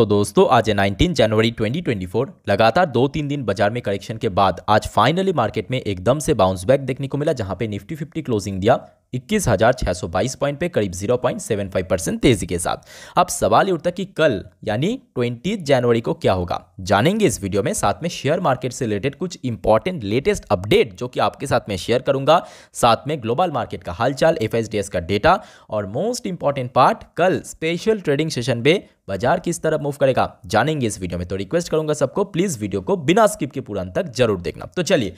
तो दोस्तों आज है 19 जनवरी 2024 लगातार दो तीन दिन बाजार में करेक्शन के बाद आज फाइनली मार्केट में एकदम से बाउंस बैक देखने को मिला जहां पे निफ्टी फिफ्टी क्लोजिंग दिया 21,622 पॉइंट पे करीब 0.75 परसेंट तेजी के साथ अब सवाल ये उठता कि कल यानी 20 जनवरी को क्या होगा जानेंगे इस वीडियो में साथ में शेयर मार्केट से रिलेटेड कुछ इंपॉर्टेंट लेटेस्ट अपडेट जो कि आपके साथ में शेयर करूंगा साथ में ग्लोबल मार्केट का हालचाल एफ का डेटा और मोस्ट इंपॉर्टेंट पार्ट कल स्पेशल ट्रेडिंग सेशन में बाजार किस तरफ मूव करेगा जानेंगे इस वीडियो में तो रिक्वेस्ट करूंगा सबको प्लीज़ वीडियो को बिना स्किप के पूरा तक जरूर देखना तो चलिए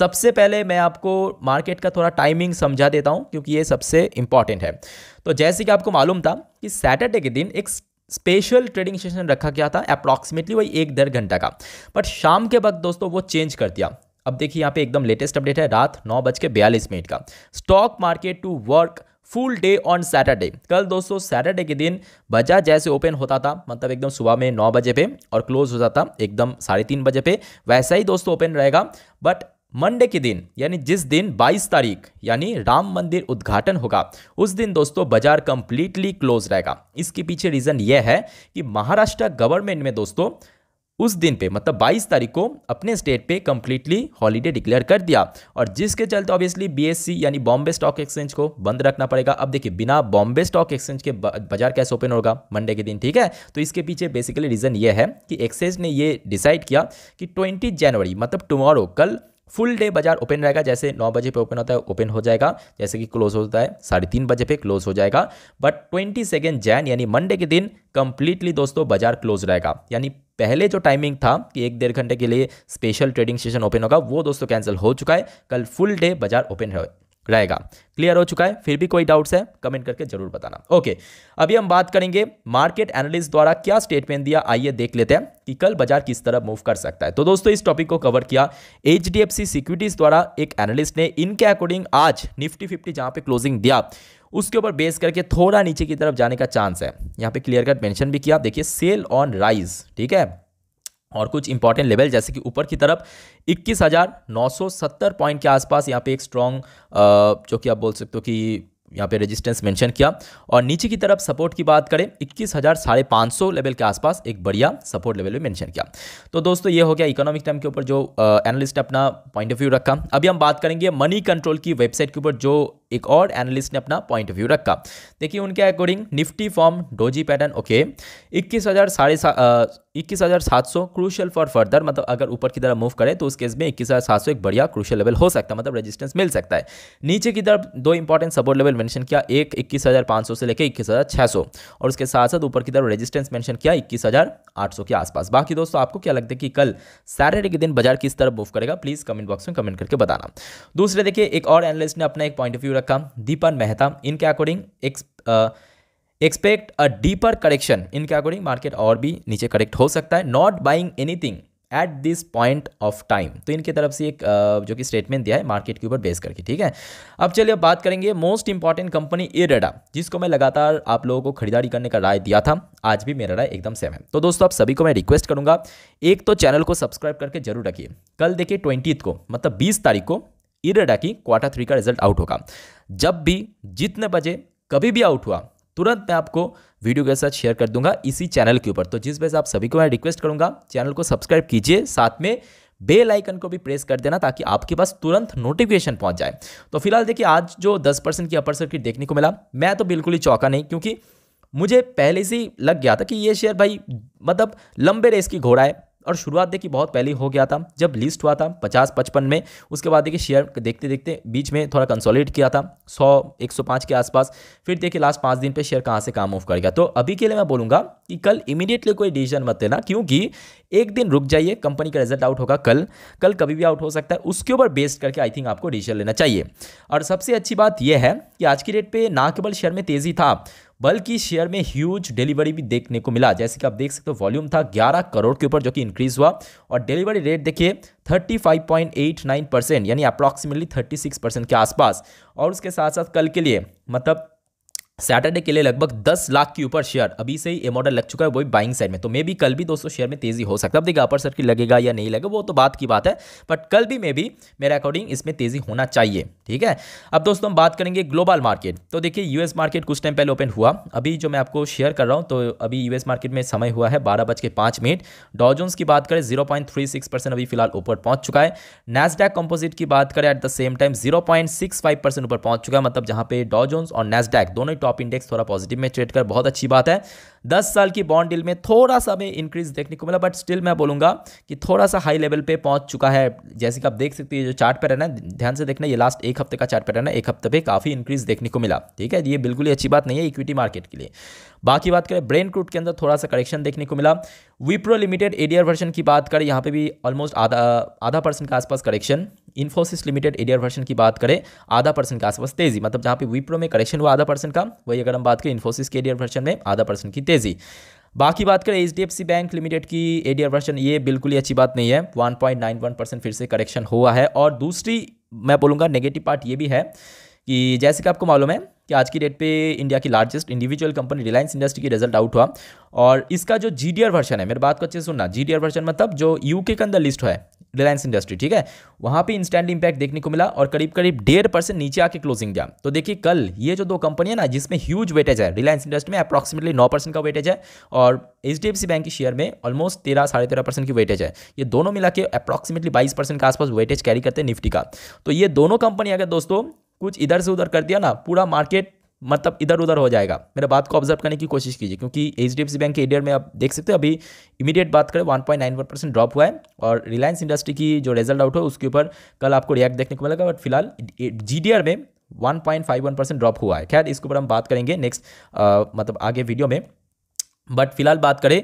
सबसे पहले मैं आपको मार्केट का थोड़ा टाइमिंग समझा देता हूँ क्योंकि ये सबसे इंपॉर्टेंट है तो जैसे कि आपको मालूम था कि सैटरडे के दिन एक स्पेशल ट्रेडिंग सेशन रखा गया था अप्रॉक्सीमेटली वही एक डेढ़ घंटा का बट शाम के वक्त दोस्तों वो चेंज कर दिया अब देखिए यहाँ पे एकदम लेटेस्ट अपडेट है रात नौ बज के मिनट का stock market to work full day on Saturday कल दोस्तों सैटरडे के दिन बाजार जैसे ओपन होता था मतलब एकदम सुबह में नौ बजे पे और क्लोज हो जाता एकदम साढ़े तीन बजे पे वैसा ही दोस्तों ओपन रहेगा बट मंडे के दिन यानी जिस दिन 22 तारीख यानी राम मंदिर उद्घाटन होगा उस दिन दोस्तों बाजार कंप्लीटली क्लोज रहेगा इसके पीछे रीज़न यह है कि महाराष्ट्र गवर्नमेंट में दोस्तों उस दिन पे मतलब 22 तारीख को अपने स्टेट पे कम्प्लीटली हॉलीडे डिक्लेयर कर दिया और जिसके चलते ऑब्वियसली बीएससी यानी बॉम्बे स्टॉक एक्सचेंज को बंद रखना पड़ेगा अब देखिए बिना बॉम्बे स्टॉक एक्सचेंज के बाजार कैसे ओपन होगा मंडे के दिन ठीक है तो इसके पीछे बेसिकली रीज़न ये है कि एक्सचेंज ने ये डिसाइड किया कि ट्वेंटी जनवरी मतलब टुमारो कल फुल डे बाजार ओपन रहेगा जैसे नौ बजे पे ओपन होता है ओपन हो जाएगा जैसे कि क्लोज होता है साढ़े तीन बजे पे क्लोज हो जाएगा बट ट्वेंटी सेकेंड जैन यानी मंडे के दिन कंप्लीटली दोस्तों बाजार क्लोज रहेगा यानी पहले जो टाइमिंग था कि एक डेढ़ घंटे के लिए स्पेशल ट्रेडिंग सेशन ओपन होगा वो दोस्तों कैंसिल हो चुका है कल फुल डे बाजार ओपन है रहेगा क्लियर हो चुका है फिर भी कोई डाउट्स है कमेंट करके जरूर बताना ओके अभी हम बात करेंगे मार्केट एनालिस्ट द्वारा क्या स्टेटमेंट दिया आइए देख लेते हैं कि कल बाजार किस तरह मूव कर सकता है तो दोस्तों इस टॉपिक को कवर किया एच डी सिक्योरिटीज द्वारा एक एनालिस्ट ने इनके अकॉर्डिंग आज निफ्टी फिफ्टी जहाँ पे क्लोजिंग दिया उसके ऊपर बेस करके थोड़ा नीचे की तरफ जाने का चांस है यहाँ पे क्लियर कट मेंशन भी किया देखिए सेल ऑन राइज ठीक है और कुछ इंपॉर्टेंट लेवल जैसे कि ऊपर की तरफ 21,970 पॉइंट के आसपास यहाँ पे एक स्ट्रॉन्ग जो कि आप बोल सकते हो कि यहाँ पे रेजिस्टेंस मेंशन किया और नीचे की तरफ सपोर्ट की बात करें इक्कीस हज़ार साढ़े पाँच सौ लेवल के आसपास एक बढ़िया सपोर्ट लेवल में मेंशन किया तो दोस्तों ये हो गया इकोनॉमिक टाइम के ऊपर जो एनालिस्ट ने अपना पॉइंट ऑफ व्यू रखा अभी हम बात करेंगे मनी कंट्रोल की वेबसाइट के ऊपर जो एक और एनालिस्ट ने अपना पॉइंट ऑफ व्यू रखा देखिए उनके according Nifty form doji pattern okay इक्कीस हज़ार साढ़े इक्कीस हज़ार सात सौ क्रूशल फॉर फर्दर मतलब अगर ऊपर की तरफ मूव करें तो उस केस में इक्कीस हज़ार सात सौ एक बढ़िया क्रूशल लेवल हो सकता है मतलब रेजिस्टेंस मिल सकता है नीचे की तरफ दो इंपॉर्टेंट सपोर्ट लेवल मेंशन किया एक इक्कीस हज़ार पाँच सौ से लेकर इक्कीस हज़ार छः सौ और उसके साथ साथ ऊपर की तरफ रेजिस्टेंस मेंशन किया इक्कीस हज़ार आठ सौ के आसपास बाकी दोस्तों आपको क्या लगता है कि कल सैटरडे के दिन बाजार किस तरफ मूव करेगा प्लीज़ कमेंट बॉक्स में कमेंट करके बताना दूसरे देखिए एक और एनालिस्ट ने अपना एक point of view Thiruvakam, Deepan Mehta इनके according expect a deeper correction इनके अकॉर्डिंग मार्केट और भी नीचे करेक्ट हो सकता है not buying anything at this point of time तो इनकी तरफ से एक uh, जो कि स्टेटमेंट दिया है मार्केट के ऊपर बेस करके ठीक है अब चलिए अब बात करेंगे मोस्ट इंपॉर्टेंट कंपनी इरेडा जिसको मैं लगातार आप लोगों को खरीदारी करने का राय दिया था आज भी मेरा राय एकदम सेम है तो दोस्तों आप सभी को मैं रिक्वेस्ट करूंगा एक तो चैनल को सब्सक्राइब करके जरूर रखिए कल देखिए ट्वेंटी को मतलब बीस तारीख को इरेडा की क्वार्टर थ्री का रिजल्ट आउट होगा जब भी जितने बजे कभी भी आउट हुआ तुरंत मैं आपको वीडियो के साथ शेयर कर दूंगा इसी चैनल के ऊपर तो जिस वजह से आप सभी को मैं रिक्वेस्ट करूंगा चैनल को सब्सक्राइब कीजिए साथ में बेल आइकन को भी प्रेस कर देना ताकि आपके पास तुरंत नोटिफिकेशन पहुंच जाए तो फिलहाल देखिए आज जो 10 परसेंट की अपर सर्किट देखने को मिला मैं तो बिल्कुल ही चौका नहीं क्योंकि मुझे पहले से ही लग गया था कि ये शेयर भाई मतलब लंबे रेस की घोड़ा है और शुरुआत देखिए बहुत पहले हो गया था जब लिस्ट हुआ था पचास पचपन में उसके बाद देखिए शेयर देखते देखते बीच में थोड़ा कंसोलिडेट किया था सौ एक सौ पाँच के आसपास फिर देखिए लास्ट पाँच दिन पर शेयर कहाँ से काम ऑफ कर गया तो अभी के लिए मैं बोलूँगा कि कल इमीडिएटली कोई डिसीजन मत लेना क्योंकि एक दिन रुक जाइए कंपनी का रिजल्ट आउट होगा कल कल कभी भी आउट हो सकता है उसके ऊपर बेस्ड करके आई थिंक आपको डिसीजन लेना चाहिए और सबसे अच्छी बात यह है कि आज की डेट पर ना केवल शेयर में तेज़ी था बल्कि शेयर में ह्यूज डिलीवरी भी देखने को मिला जैसे कि आप देख सकते हो वॉल्यूम था 11 करोड़ के ऊपर जो कि इंक्रीज हुआ और डिलीवरी रेट देखिए 35.89 परसेंट यानी अप्रॉक्सीमेटली 36 परसेंट के आसपास और उसके साथ साथ कल के लिए मतलब सैटरडे के लिए लगभग 10 लाख के ऊपर शेयर अभी से ही ये मॉडल लग चुका है वो भी बाइंग साइड में तो मे भी कल भी दोस्तों शेयर में तेजी हो सकता है अब देखिए अपर सर्किट लगेगा या नहीं लगेगा वो तो बात की बात है बट कल भी मे भी मेरे अकॉर्डिंग इसमें तेजी होना चाहिए ठीक है अब दोस्तों हम बात करेंगे ग्लोबल मार्केट तो देखिए यूएस मार्केट कुछ टाइम पहले ओपन हुआ अभी जो मैं आपको शेयर कर रहा हूँ तो अभी यूएस मार्केट में समय हुआ है बारह बज के पाँच मिनट डॉजोन्स की बात करें zero point three six percent अभी फिलहाल ऊपर पहुँच चुका है नेसडैक कंपोजिट की बात करें at the same time zero point six five percent ऊपर पहुँच चुका है मतलब जहाँ पे डॉजोन्स और नेसडैक दोनों टॉप इंडेक्स थोड़ा पॉजिटिव में ट्रेड कर बहुत अच्छी बात है दस साल की बॉन्ड डील में थोड़ा सा हमें इंक्रीज देखने को मिला बट स्टिल मैं बोलूँगा कि थोड़ा सा हाई लेवल पे पहुंच चुका है जैसे कि आप देख सकते हैं जो चार्ट पैटर्न है ध्यान से देखना ये लास्ट एक हफ्ते का चार्ट पैटर्न है एक हफ्ते पे काफ़ी इंक्रीज देखने को मिला ठीक है ये बिल्कुल ही अच्छी बात नहीं है इक्विटी मार्केट के लिए बाकी बात करें ब्रेन क्रूड के अंदर थोड़ा सा करेक्शन देखने को मिला विप्रो लिमिटेड एडियर वर्जन की बात करें यहाँ पे भी ऑलमोस्ट आधा आधा परसेंट के आसपास correction Infosys limited ADR version की बात करें आधा परसेंट के आसपास तेजी मतलब जहाँ पे विप्रो में करेक्शन हुआ आधा परसेंट का वही अगर हम बात करें इन्फोसिस के एडीआर वर्षन में आधा परसेंट की तेजी बाकी बात करें एच बैंक लिमिटेड की एडीआर वर्षन ये बिल्कुल ही अच्छी बात नहीं है वन परसेंट फिर से करेक्शन हुआ है और दूसरी मैं बोलूँगा नेगेटिव पार्ट ये भी है कि जैसे कि आपको मालूम है कि आज की डेट पे इंडिया की largest individual company Reliance industry की रिजल्ट आउट हुआ और इसका जो जी वर्जन है मेरे बात को अच्छे से सुनना जी वर्जन मतलब जो यूके के अंदर लिस्ट हुआ है रिलायंस इंडस्ट्री ठीक है वहाँ पे इंस्टेंट इंपैक्ट देखने को मिला और करीब करीब डेढ़ परसेंट नीचे आके क्लोजिंग गया तो देखिए कल ये जो दो कंपनी है ना जिसमें ह्यूज वेटेज है रिलायंस इंडस्ट्री में अप्रॉक्सिमेटली नौ परसेंट का वेटेज है और H D F C bank के शेयर में ऑलमोस्ट तेरह साढ़े तेरह परसेंट की वेटेज है ये दोनों मिला के अप्रॉक्सिमेटली बाईस परसेंट के आसपास वेटेज कैरी करते हैं निफ्टी का तो ये दोनों कंपनी अगर दोस्तों कुछ इधर से उधर कर दिया ना पूरा मार्केट मतलब इधर उधर हो जाएगा मेरे बात को ऑब्जर्व करने की कोशिश कीजिए क्योंकि एच बैंक के एडियर में आप देख सकते हो अभी इमीडिएट बात करें 1.91 परसेंट ड्रॉप हुआ है और रिलायंस इंडस्ट्री की जो रिजल्ट आउट है उसके ऊपर कल आपको रिएक्ट देखने को मिलेगा बट फिलहाल जी में वन परसेंट ड्रॉप हुआ है खैर इसके ऊपर हम बात करेंगे नेक्स्ट मतलब आगे वीडियो में बट फिलहाल बात करें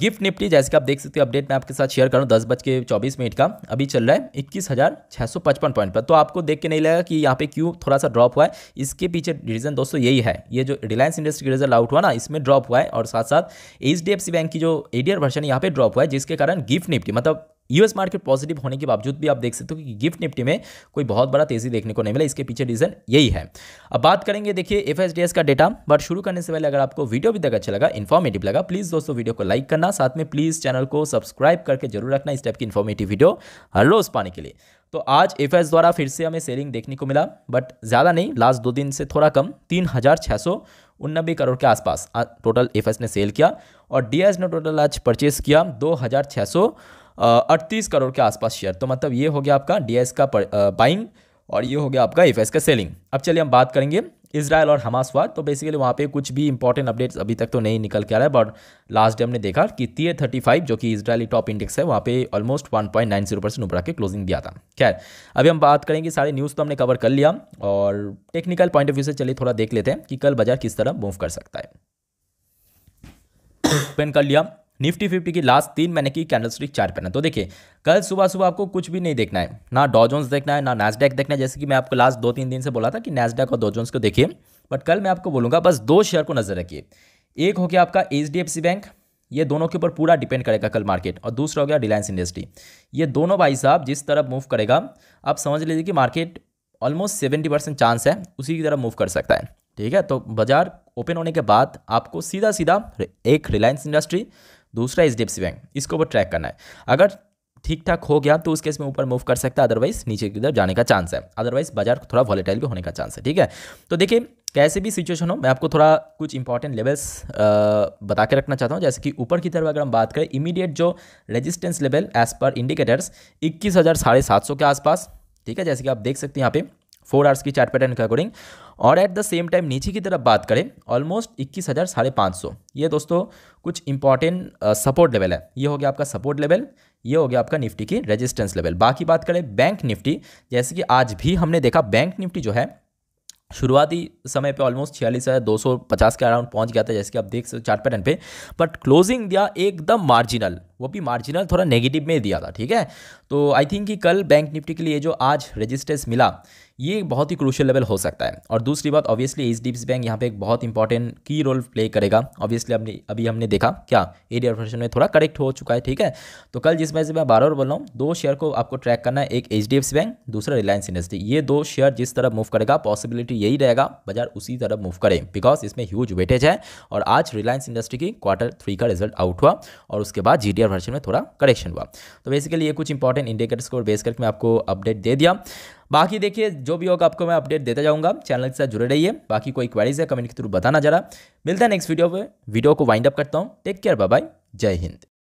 गिफ्ट निफ्टी जैसे कि आप देख सकते हो अपडेट मैं आपके साथ शेयर करूँ दस बज के चौबीस मिनट का अभी चल रहा है इक्कीस हज़ार छः सौ पचपन पॉइंट पर तो आपको देख के नहीं लगा कि यहाँ पे क्यों थोड़ा सा ड्रॉप हुआ है इसके पीछे रीज़न दोस्तों यही है ये जो रिलायंस इंडस्ट्री का रिजल्ट आउट हुआ ना इसमें ड्रॉप हुआ है और साथ साथ एच बैंक की जो ए वर्षन यहाँ पर ड्रॉप हुआ है जिसके कारण गिफ्ट निफ्टी मतलब यूएस मार्केट पॉजिटिव होने के बावजूद भी आप देख सकते हो कि गिफ्ट निफ्टी में कोई बहुत बड़ा तेजी देखने को नहीं मिला इसके पीछे रीजन यही है अब बात करेंगे देखिए एफ का डेटा बट शुरू करने से पहले अगर आपको वीडियो भी तक अच्छा लगा इन्फॉर्मेटिव लगा प्लीज़ दोस्तों वीडियो को लाइक करना साथ में प्लीज़ चैनल को सब्सक्राइब करके जरूर रखना इस टाइप की इन्फॉर्मेटिव वीडियो हर रोज़ पाने के लिए तो आज एफ द्वारा फिर से हमें सेलिंग देखने को मिला बट ज़्यादा नहीं लास्ट दो दिन से थोड़ा कम तीन हज़ार छः सौ उन्नबे करोड़ के आसपास टोटल एफ ने सेल किया और डी ने टोटल आज परचेस किया दो हज़ार छः सौ अड़तीस करोड़ के आसपास शेयर तो मतलब ये हो गया आपका डी का बाइंग और ये हो गया आपका एफ का सेलिंग अब चलिए हम बात करेंगे इसराइल और हमास हुआ तो बेसिकली वहाँ पे कुछ भी इंपॉर्टेंट अपडेट्स अभी तक तो नहीं निकल के आ रहा है बट लास्ट डे हमने देखा कि ए थर्टी फाइव जो कि इसराइली टॉप इंडेक्स है वहाँ पे almost one point nine zero percent ऊपर के क्लोजिंग दिया था खैर अभी हम बात करेंगे सारे न्यूज़ तो हमने कवर कर लिया और टेक्निकल पॉइंट ऑफ व्यू से चलिए थोड़ा देख लेते हैं कि कल बाजार किस तरह मूव कर सकता है ओपन कर लिया निफ्टी फिफ्टी की लास्ट तीन महीने की कैंडल स्टिक चार पैनल तो देखिए कल सुबह सुबह आपको कुछ भी नहीं देखना है ना डॉजोन्स देखना है ना नैसडेक देखना है जैसे कि मैं आपको लास्ट दो तीन दिन से बोला था कि नैसडेक और डॉजोन्स को देखिए बट कल मैं आपको बोलूँगा बस दो शेयर को नजर रखिए एक हो गया आपका एच बैंक ये दोनों के ऊपर पूरा डिपेंड करेगा कल मार्केट और दूसरा हो गया रिलायंस इंडस्ट्री ये दोनों भाई साहब जिस तरफ मूव करेगा आप समझ लीजिए कि market almost seventy percent chance है उसी की तरफ मूव कर सकता है ठीक है तो बाजार ओपन होने के बाद आपको सीधा सीधा एक रिलायंस इंडस्ट्री दूसरा एच डी बैंक इसको वो ट्रैक करना है अगर ठीक ठाक हो गया तो उस केस में ऊपर मूव कर सकता है अदरवाइज नीचे की तरफ जाने का चांस है अदरवाइज बाजार थोड़ा वॉलेटाइल भी होने का चांस है ठीक है तो देखिए कैसे भी सिचुएशन हो मैं आपको थोड़ा कुछ इंपॉर्टेंट लेवल्स बता के रखना चाहता हूँ जैसे कि ऊपर की तरफ अगर हम बात करें इमीडिएट जो रेजिस्टेंस लेवल एज पर इंडिकेटर्स इक्कीस हज़ार साढ़े सात सौ के आसपास ठीक है जैसे कि आप देख सकते हैं यहाँ पे फोर आवर्स की चार्ट पैटर्न के अकॉर्डिंग और एट द सेम टाइम नीचे की तरफ बात करें ऑलमोस्ट इक्कीस हज़ार साढ़े पाँच सौ ये दोस्तों कुछ इंपॉर्टेंट सपोर्ट लेवल है ये हो गया आपका सपोर्ट लेवल ये हो गया आपका निफ्टी की रेजिस्टेंस लेवल बाकी बात करें बैंक निफ्टी जैसे कि आज भी हमने देखा बैंक निफ्टी जो है शुरुआती समय पे ऑलमोस्ट छियालीस हज़ार दो सौ पचास के अराउंड पहुंच गया था जैसे कि आप देख सकते चार्ट पैटर्न पे बट क्लोजिंग दिया एकदम मार्जिनल वो भी मार्जिनल थोड़ा नेगेटिव में दिया था ठीक है तो आई थिंक कि कल बैंक निफ्टी के लिए जो आज रजिस्टेंस मिला ये बहुत ही क्रूशल लेवल हो सकता है और दूसरी बात ऑब्वियसली एच डी बैंक यहाँ पे एक बहुत इंपॉर्टेंट की रोल प्ले करेगा ऑब्वियसली अपनी अभी हमने देखा क्या एरिया फंक्शन में थोड़ा करेक्ट हो चुका है ठीक है तो कल जिस वजह से मैं बार बार बोल रहा हूँ दो शेयर को आपको ट्रैक करना है एक एच बैंक दूसरा रिलायंस इंडस्ट्री ये दो शेयर जिस तरफ मूव करेगा पॉसिबिलिटी यही रहेगा बाजार उसी तरफ मूव करें बिकॉज इसमें ह्यूज वेटेज है और आज रिलायंस इंडस्ट्री की क्वार्टर थ्री का रिजल्ट आउट हुआ और उसके बाद जी वर्जन में थोड़ा करेक्शन हुआ तो बेसिकली ये कुछ इंपॉर्टेंट इंडिकेटर्स को बेस करके मैं आपको अपडेट दे दिया बाकी देखिए जो भी होगा आपको मैं अपडेट देता जाऊँगा चैनल के साथ जुड़े रहिए बाकी कोई क्वेरीज है कमेंट के थ्रू बताना जरा मिलता है नेक्स्ट वीडियो में वीडियो को वाइंड अप करता हूँ टेक केयर बाय बाय जय हिंद